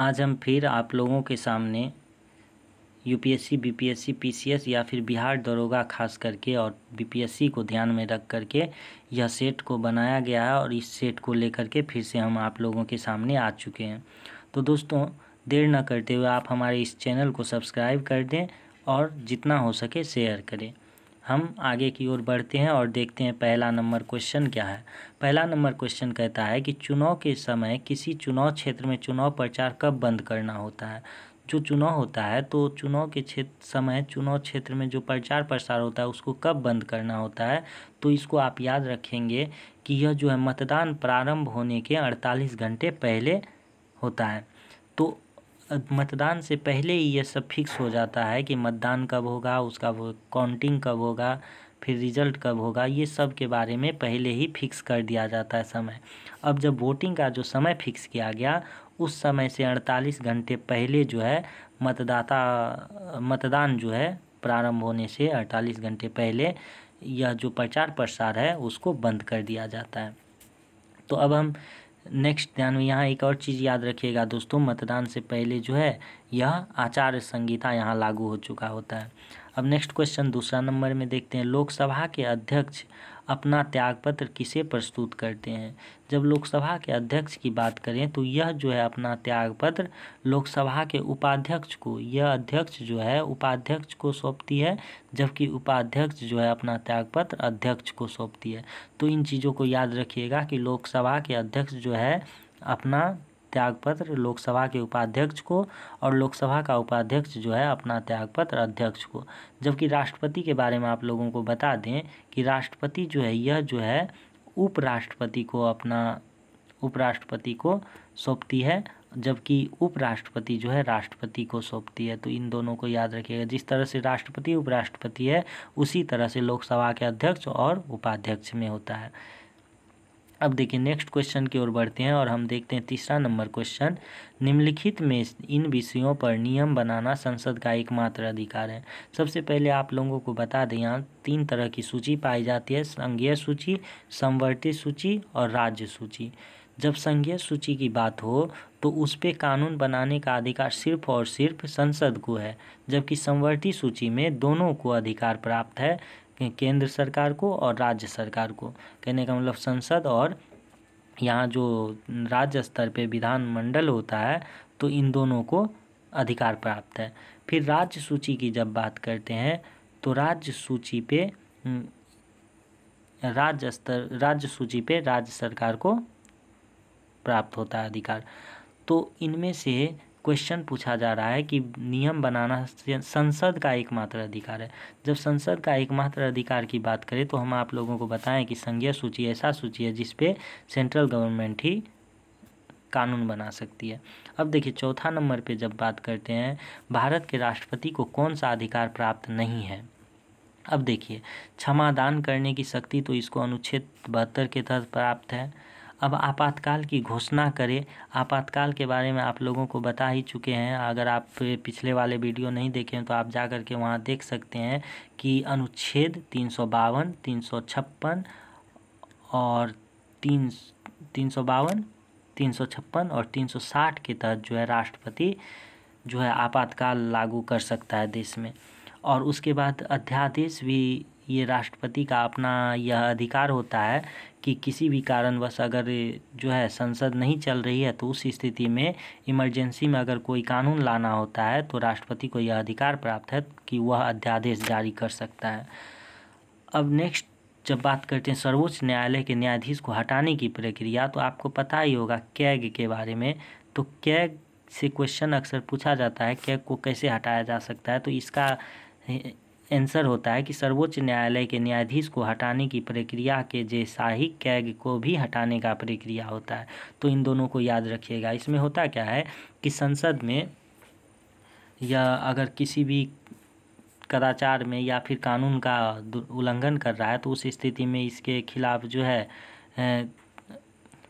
आज हम फिर आप लोगों के सामने यूपीएससी बीपीएससी पीसीएस या फिर बिहार दरोगा खास करके और बीपीएससी को ध्यान में रख करके यह सेट को बनाया गया है और इस सेट को लेकर के फिर से हम आप लोगों के सामने आ चुके हैं तो दोस्तों देर न करते हुए आप हमारे इस चैनल को सब्सक्राइब कर दें और जितना हो सके शेयर करें हम आगे की ओर बढ़ते हैं और देखते हैं पहला नंबर क्वेश्चन क्या है पहला नंबर क्वेश्चन कहता है कि चुनाव के समय किसी चुनाव क्षेत्र में चुनाव प्रचार कब बंद करना होता है जो चुनाव होता है तो चुनाव के क्षेत्र समय चुनाव क्षेत्र में जो प्रचार प्रसार होता है उसको कब बंद करना होता है तो इसको आप याद रखेंगे कि यह जो है मतदान प्रारंभ होने के अड़तालीस घंटे पहले होता है तो मतदान से पहले ही ये सब फिक्स हो जाता है कि मतदान कब होगा उसका वो काउंटिंग कब होगा फिर रिजल्ट कब होगा ये सब के बारे में पहले ही फिक्स कर दिया जाता है समय अब जब वोटिंग का जो समय फिक्स किया गया उस समय से अड़तालीस घंटे पहले जो है मतदाता मतदान जो है प्रारंभ होने से अड़तालीस घंटे पहले यह जो प्रचार प्रसार है उसको बंद कर दिया जाता है तो अब हम नेक्स्ट ध्यान में यहाँ एक और चीज़ याद रखिएगा दोस्तों मतदान से पहले जो है यह आचार संहिता यहाँ लागू हो चुका होता है अब नेक्स्ट क्वेश्चन दूसरा नंबर में देखते हैं लोकसभा के अध्यक्ष अपना त्यागपत्र किसे प्रस्तुत करते हैं जब लोकसभा के अध्यक्ष की बात करें तो यह जो है अपना त्यागपत्र लोकसभा के उपाध्यक्ष को यह अध्यक्ष जो है उपाध्यक्ष को सौंपती है जबकि उपाध्यक्ष जो है अपना त्यागपत्र अध्यक्ष को सौंपती है तो इन चीज़ों को याद रखिएगा कि लोकसभा के अध्यक्ष जो है अपना त्यागपत्र लोकसभा के उपाध्यक्ष को और लोकसभा का उपाध्यक्ष जो है अपना त्यागपत्र अध्यक्ष को जबकि राष्ट्रपति के बारे में आप लोगों को बता दें कि राष्ट्रपति जो है यह जो है उपराष्ट्रपति को अपना उपराष्ट्रपति को सौंपती है जबकि उपराष्ट्रपति जो है राष्ट्रपति को सौंपती है तो इन दोनों को याद रखिएगा जिस तरह से राष्ट्रपति उपराष्ट्रपति है उसी तरह से लोकसभा के अध्यक्ष और उपाध्यक्ष में होता है अब देखिए नेक्स्ट क्वेश्चन की ओर बढ़ते हैं और हम देखते हैं तीसरा नंबर क्वेश्चन निम्नलिखित में इन विषयों पर नियम बनाना संसद का एकमात्र अधिकार है सबसे पहले आप लोगों को बता दें यहाँ तीन तरह की सूची पाई जाती है संघीय सूची संवर्ती सूची और राज्य सूची जब संघीय सूची की बात हो तो उस पर कानून बनाने का अधिकार सिर्फ और सिर्फ संसद को है जबकि संवर्ती सूची में दोनों को अधिकार प्राप्त है केंद्र सरकार को और राज्य सरकार को कहने का मतलब संसद और यहाँ जो राज्य स्तर पे विधानमंडल होता है तो इन दोनों को अधिकार प्राप्त है फिर राज्य सूची की जब बात करते हैं तो राज्य सूची पे हम्म, राज्य स्तर राज्य सूची पे राज्य सरकार को प्राप्त होता है अधिकार तो इनमें से क्वेश्चन पूछा जा रहा है कि नियम बनाना संसद का एकमात्र अधिकार है जब संसद का एकमात्र अधिकार की बात करें तो हम आप लोगों को बताएं कि संघीय सूची ऐसा सूची है जिसपे सेंट्रल गवर्नमेंट ही कानून बना सकती है अब देखिए चौथा नंबर पे जब बात करते हैं भारत के राष्ट्रपति को कौन सा अधिकार प्राप्त नहीं है अब देखिए क्षमादान करने की शक्ति तो इसको अनुच्छेद बहत्तर के तहत प्राप्त है अब आपातकाल की घोषणा करें आपातकाल के बारे में आप लोगों को बता ही चुके हैं अगर आप पिछले वाले वीडियो नहीं देखें तो आप जा कर के वहाँ देख सकते हैं कि अनुच्छेद तीन सौ बावन तीन सौ छप्पन और तीन तीन सौ बावन तीन सौ छप्पन और तीन सौ साठ के तहत जो है राष्ट्रपति जो है आपातकाल लागू कर सकता है देश में और उसके बाद अध्यादेश भी ये राष्ट्रपति का अपना यह अधिकार होता है कि किसी भी कारणवश अगर जो है संसद नहीं चल रही है तो उस स्थिति में इमरजेंसी में अगर कोई कानून लाना होता है तो राष्ट्रपति को यह अधिकार प्राप्त है कि वह अध्यादेश जारी कर सकता है अब नेक्स्ट जब बात करते हैं सर्वोच्च न्यायालय के न्यायाधीश को हटाने की प्रक्रिया तो आपको पता ही होगा कैग के बारे में तो कैग से क्वेश्चन अक्सर पूछा जाता है कैग को कैसे हटाया जा सकता है तो इसका एंसर होता है कि सर्वोच्च न्यायालय के न्यायाधीश को हटाने की प्रक्रिया के जैसाही कैग को भी हटाने का प्रक्रिया होता है तो इन दोनों को याद रखिएगा इसमें होता क्या है कि संसद में या अगर किसी भी कदाचार में या फिर कानून का उल्लंघन कर रहा है तो उस स्थिति में इसके खिलाफ जो है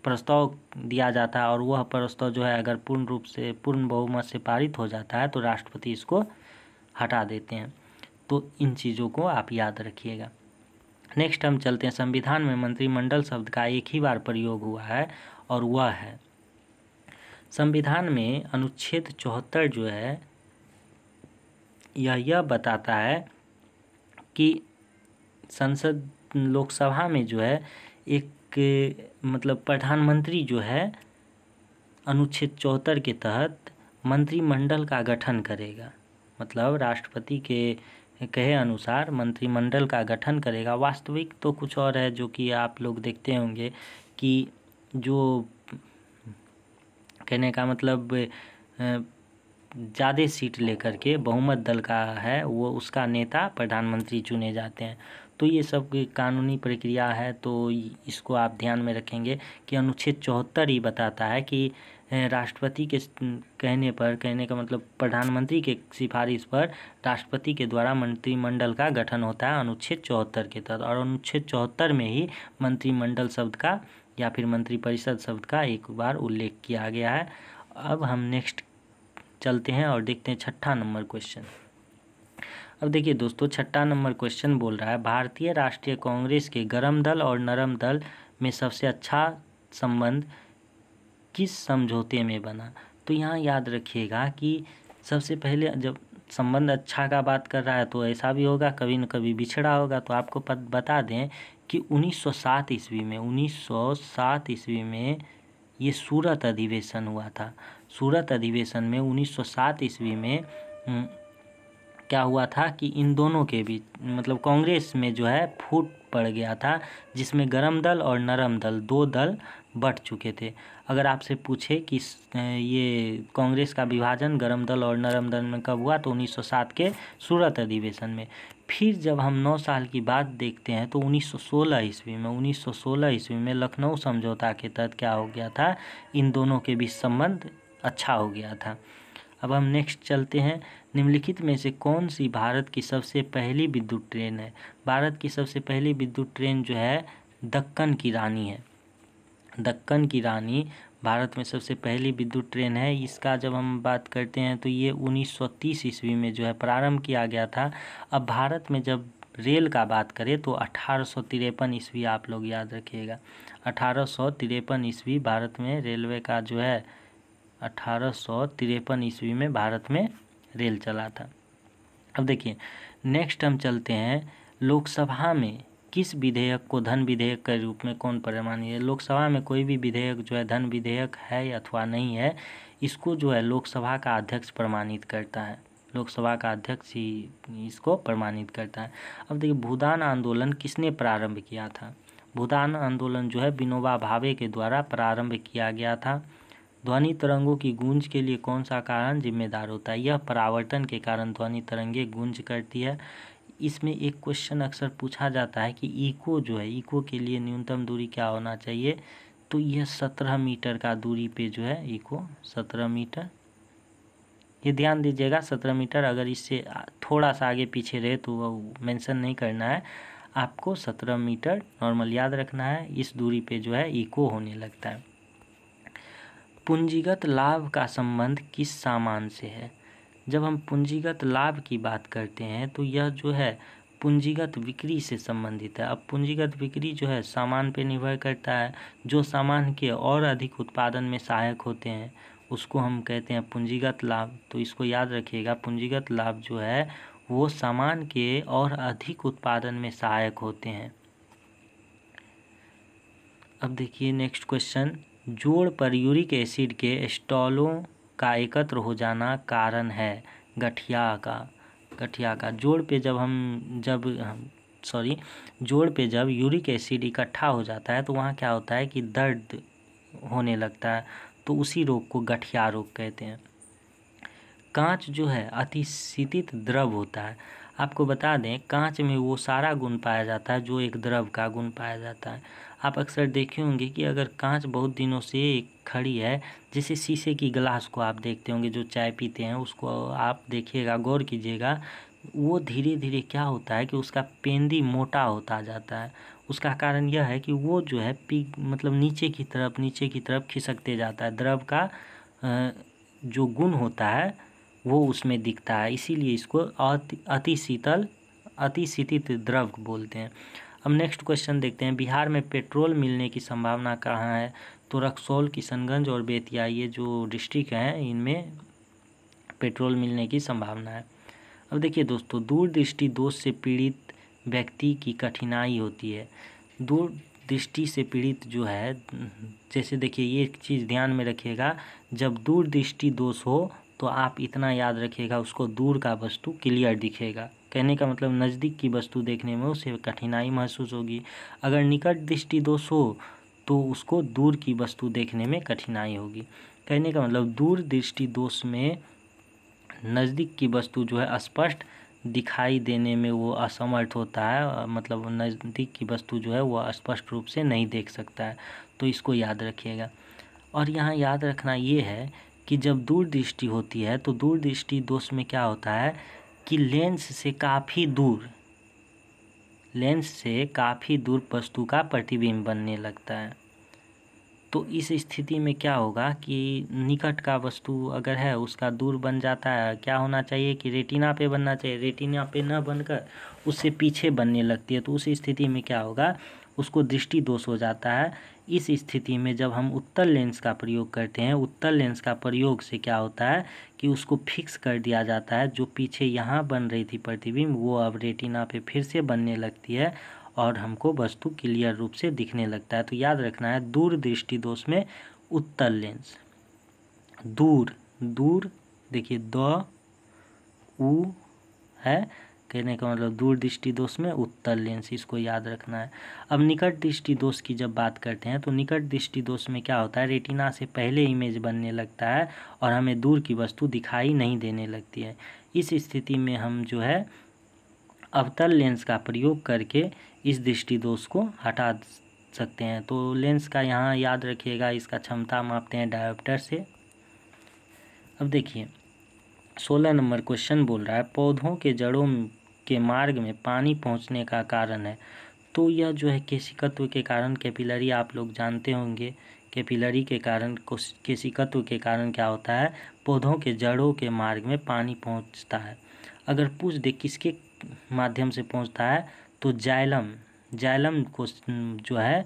प्रस्ताव दिया जाता है और वह प्रस्ताव जो है अगर पूर्ण रूप से पूर्ण बहुमत से पारित हो जाता है तो राष्ट्रपति इसको हटा देते हैं तो इन चीज़ों को आप याद रखिएगा नेक्स्ट हम चलते हैं संविधान में मंत्रिमंडल शब्द का एक ही बार प्रयोग हुआ है और वह है संविधान में अनुच्छेद चौहत्तर जो है यह यह बताता है कि संसद लोकसभा में जो है एक मतलब प्रधानमंत्री जो है अनुच्छेद चौहत्तर के तहत मंत्रिमंडल का गठन करेगा मतलब राष्ट्रपति के कहे अनुसार मंत्रिमंडल का गठन करेगा वास्तविक तो कुछ और है जो कि आप लोग देखते होंगे कि जो कहने का मतलब ज़्यादा सीट लेकर के बहुमत दल का है वो उसका नेता प्रधानमंत्री चुने जाते हैं तो ये सब कानूनी प्रक्रिया है तो इसको आप ध्यान में रखेंगे कि अनुच्छेद चौहत्तर ही बताता है कि राष्ट्रपति के कहने पर कहने का मतलब प्रधानमंत्री के सिफारिश पर राष्ट्रपति के द्वारा मंत्रिमंडल का गठन होता है अनुच्छेद चौहत्तर के तहत और अनुच्छेद चौहत्तर में ही मंत्रिमंडल शब्द का या फिर मंत्रिपरिषद शब्द का एक बार उल्लेख किया गया है अब हम नेक्स्ट चलते हैं और देखते हैं छठा नंबर क्वेश्चन अब देखिए दोस्तों छठा नंबर क्वेश्चन बोल रहा है भारतीय राष्ट्रीय कांग्रेस के गर्म दल और नरम दल में सबसे अच्छा संबंध किस समझौते में बना तो यहाँ याद रखिएगा कि सबसे पहले जब संबंध अच्छा का बात कर रहा है तो ऐसा भी होगा कभी न कभी बिछड़ा होगा तो आपको बता दें कि 1907 ईस्वी में 1907 ईस्वी में ये सूरत अधिवेशन हुआ था सूरत अधिवेशन में 1907 ईस्वी में क्या हुआ था कि इन दोनों के बीच मतलब कांग्रेस में जो है फूट पड़ गया था जिसमें गर्म दल और नरम दल दो दल बट चुके थे अगर आपसे पूछे कि ये कांग्रेस का विभाजन गर्म दल और नरम दल में कब हुआ तो 1907 के सूरत अधिवेशन में फिर जब हम 9 साल की बात देखते हैं तो 1916 ईस्वी में 1916 ईस्वी में लखनऊ समझौता के तहत क्या हो गया था इन दोनों के बीच संबंध अच्छा हो गया था अब हम नेक्स्ट चलते हैं निम्नलिखित में से कौन सी भारत की सबसे पहली विद्युत ट्रेन है भारत की सबसे पहली विद्युत ट्रेन जो है दक्कन की रानी है दक्कन की रानी भारत में सबसे पहली विद्युत ट्रेन है इसका जब हम बात करते हैं तो ये 1930 ईस्वी में जो है प्रारंभ किया गया था अब भारत में जब रेल का बात करें तो अठारह ईस्वी आप लोग याद रखिएगा अठारह ईस्वी भारत में रेलवे का जो है अठारह सौ तिरपन ईस्वी में भारत में रेल चला था अब देखिए नेक्स्ट हम चलते हैं लोकसभा में किस विधेयक को धन विधेयक के रूप में कौन प्रमाणित है लोकसभा में कोई भी विधेयक जो है धन विधेयक है अथवा नहीं है इसको जो है लोकसभा का अध्यक्ष प्रमाणित करता है लोकसभा का अध्यक्ष ही इसको प्रमाणित करता है अब देखिए भूदान आंदोलन किसने प्रारंभ किया था भूदान आंदोलन जो है विनोबा भावे के द्वारा प्रारंभ किया गया था ध्वनि तरंगों की गूंज के लिए कौन सा कारण जिम्मेदार होता है यह परावर्तन के कारण ध्वनि तरंगें गूंज करती है इसमें एक क्वेश्चन अक्सर पूछा जाता है कि इको जो है इको के लिए न्यूनतम दूरी क्या होना चाहिए तो यह सत्रह मीटर का दूरी पे जो है इको सत्रह मीटर ये ध्यान दीजिएगा सत्रह मीटर अगर इससे थोड़ा सा आगे पीछे रहे तो वह मेंशन नहीं करना है आपको सत्रह मीटर नॉर्मल याद रखना है इस दूरी पे जो है इको होने लगता है पूंजीगत लाभ का संबंध किस सामान से है जब हम पूंजीगत लाभ की बात करते हैं तो यह जो है पूंजीगत बिक्री से संबंधित है अब पूंजीगत बिक्री जो है सामान पर निर्भर करता है जो सामान के और अधिक उत्पादन में सहायक होते हैं उसको हम कहते हैं पूंजीगत लाभ तो इसको याद रखिएगा पूंजीगत लाभ जो है वो सामान के और अधिक उत्पादन में सहायक होते हैं अब देखिए नेक्स्ट क्वेश्चन जोड़ पर यूरिक एसिड के स्टॉलों का एकत्र हो जाना कारण है गठिया का गठिया का जोड़ पे जब हम जब सॉरी जोड़ पे जब यूरिक एसिड इकट्ठा हो जाता है तो वहाँ क्या होता है कि दर्द होने लगता है तो उसी रोग को गठिया रोग कहते हैं कांच जो है अतिशीतित द्रव होता है आपको बता दें कांच में वो सारा गुण पाया जाता है जो एक द्रव का गुण पाया जाता है आप अक्सर देखे होंगे कि अगर कांच बहुत दिनों से खड़ी है जैसे शीशे की गिलास को आप देखते होंगे जो चाय पीते हैं उसको आप देखिएगा गौर कीजिएगा वो धीरे धीरे क्या होता है कि उसका पेंदी मोटा होता जाता है उसका कारण यह है कि वो जो है पी मतलब नीचे की तरफ नीचे की तरफ खिसकते जाता है द्रव का जो गुण होता है वो उसमें दिखता है इसीलिए इसको अति अति शीतल अति शीतित द्रव बोलते हैं अब नेक्स्ट क्वेश्चन देखते हैं बिहार में पेट्रोल मिलने की संभावना कहाँ है तो रक्सौल किशनगंज और बेतिया ये जो डिस्ट्रिक्ट हैं इनमें पेट्रोल मिलने की संभावना है अब देखिए दोस्तों दूरदृष्टि दोष से पीड़ित व्यक्ति की कठिनाई होती है दूर दृष्टि से पीड़ित जो है जैसे देखिए ये चीज़ ध्यान में रखिएगा जब दूर दृष्टि दोष हो तो आप इतना याद रखिएगा उसको दूर का वस्तु क्लियर दिखेगा कहने का मतलब नज़दीक की वस्तु देखने में उसे कठिनाई महसूस होगी अगर निकट दृष्टि दोष हो तो उसको दूर की वस्तु देखने में कठिनाई होगी कहने का मतलब दूर दृष्टि दोष में नज़दीक की वस्तु जो है स्पष्ट दिखाई देने में वो असमर्थ होता है मतलब नज़दीक की वस्तु जो है वो स्पष्ट रूप से नहीं देख सकता है तो इसको याद रखिएगा और यहाँ याद रखना ये है कि जब दूरदृष्टि होती है तो दूरदृष्टि दोष में क्या होता है कि लेंस से काफ़ी दूर लेंस से काफ़ी दूर वस्तु का प्रतिबिंब बनने लगता है तो इस स्थिति में क्या होगा कि निकट का वस्तु अगर है उसका दूर बन जाता है क्या होना चाहिए कि रेटिना पे बनना चाहिए रेटिना पे ना बनकर उससे पीछे बनने लगती है तो उस स्थिति में क्या होगा उसको दृष्टि दोष हो जाता है इस स्थिति में जब हम उत्तल लेंस का प्रयोग करते हैं उत्तल लेंस का प्रयोग से क्या होता है कि उसको फिक्स कर दिया जाता है जो पीछे यहाँ बन रही थी प्रतिबिंब वो अब रेटिना पे फिर से बनने लगती है और हमको वस्तु क्लियर रूप से दिखने लगता है तो याद रखना है दूर दृष्टि दोष में उत्तल लेंस दूर दूर देखिए द उ है कहने का मतलब दूर दृष्टि दोष में उत्तर लेंस इसको याद रखना है अब निकट दृष्टि दोष की जब बात करते हैं तो निकट दृष्टि दोष में क्या होता है रेटिना से पहले इमेज बनने लगता है और हमें दूर की वस्तु दिखाई नहीं देने लगती है इस स्थिति में हम जो है अवतल लेंस का प्रयोग करके इस दृष्टि दोष को हटा सकते हैं तो लेंस का यहाँ याद रखिएगा इसका क्षमता मापते हैं डायोप्टर से अब देखिए सोलह नंबर क्वेश्चन बोल रहा है पौधों के जड़ों के मार्ग में पानी पहुंचने का कारण है तो यह जो है केशिकत्व के कारण कैपिलरी आप लोग जानते होंगे कैपिलरी के कारण केशिकत्व के कारण क्या होता है पौधों के जड़ों के मार्ग में पानी पहुंचता है अगर पूछ दे किसके माध्यम से पहुंचता है तो जाइलम जाइलम को जो है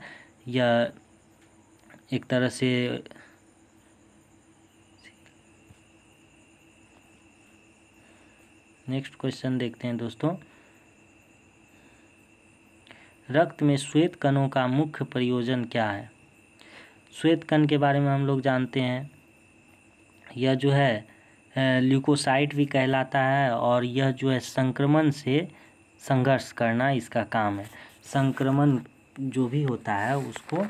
यह एक तरह से नेक्स्ट क्वेश्चन देखते हैं दोस्तों रक्त में श्वेत कणों का मुख्य प्रयोजन क्या है श्वेत कण के बारे में हम लोग जानते हैं यह जो है ल्यूकोसाइट भी कहलाता है और यह जो है संक्रमण से संघर्ष करना इसका काम है संक्रमण जो भी होता है उसको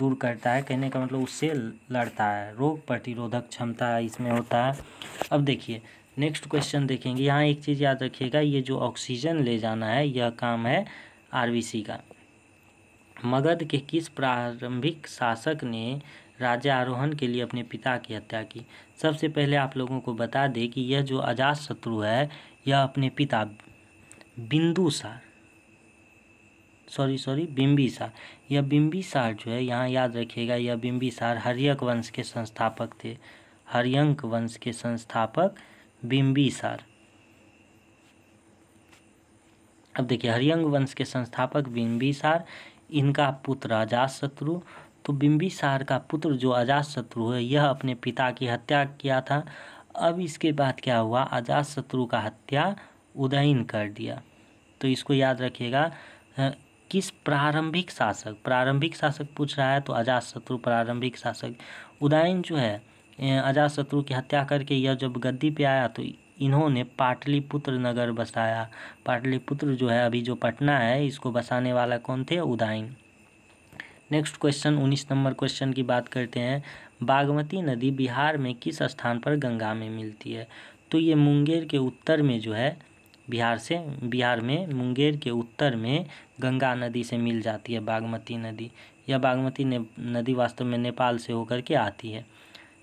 दूर करता है कहने का मतलब उससे लड़ता है रोग प्रतिरोधक क्षमता इसमें होता है अब देखिए नेक्स्ट क्वेश्चन देखेंगे यहाँ एक चीज़ याद रखिएगा ये जो ऑक्सीजन ले जाना है यह काम है आरबीसी का मगध के किस प्रारंभिक शासक ने राजा आरोहण के लिए अपने पिता की हत्या की सबसे पहले आप लोगों को बता दें कि यह जो अजात शत्रु है यह अपने पिता बिंदुसार सॉरी सॉरी बिम्बिसार यह बिम्बिसार जो है यहाँ याद रखिएगा यह बिम्बिसार हरियक वंश के संस्थापक थे हरियंक वंश के संस्थापक बिम्बिसार अब देखिए हरियंग वंश के संस्थापक बिम्बिसार इनका पुत्र शत्रु तो बिम्बिसार का पुत्र जो शत्रु है यह अपने पिता की हत्या किया था अब इसके बाद क्या हुआ शत्रु का हत्या उदयन कर दिया तो इसको याद रखिएगा किस प्रारंभिक शासक प्रारंभिक शासक पूछ रहा है तो शत्रु प्रारंभिक शासक उदयन जो है अजातशत्रु की हत्या करके यह जब गद्दी पे आया तो इन्होंने पाटलिपुत्र नगर बसाया पाटलिपुत्र जो है अभी जो पटना है इसको बसाने वाला कौन थे उदाइन नेक्स्ट क्वेश्चन उन्नीस नंबर क्वेश्चन की बात करते हैं बागमती नदी बिहार में किस स्थान पर गंगा में मिलती है तो ये मुंगेर के उत्तर में जो है बिहार से बिहार में मुंगेर के उत्तर में गंगा नदी से मिल जाती है बागमती नदी यह बागमती नदी वास्तव में नेपाल से होकर के आती है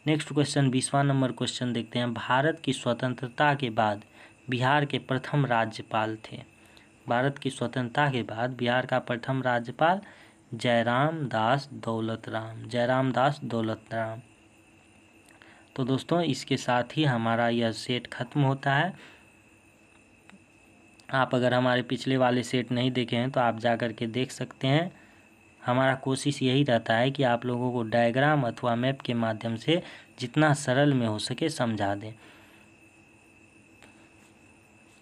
नेक्स्ट क्वेश्चन बीसवा नंबर क्वेश्चन देखते हैं भारत की स्वतंत्रता के बाद बिहार के प्रथम राज्यपाल थे भारत की स्वतंत्रता के बाद बिहार का प्रथम राज्यपाल जयराम दास दौलत राम जयराम दास दौलत राम तो दोस्तों इसके साथ ही हमारा यह सेट ख़त्म होता है आप अगर हमारे पिछले वाले सेट नहीं देखे हैं तो आप जा कर के देख सकते हैं हमारा कोशिश यही रहता है कि आप लोगों को डायग्राम अथवा मैप के माध्यम से जितना सरल में हो सके समझा दें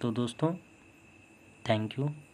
तो दोस्तों थैंक यू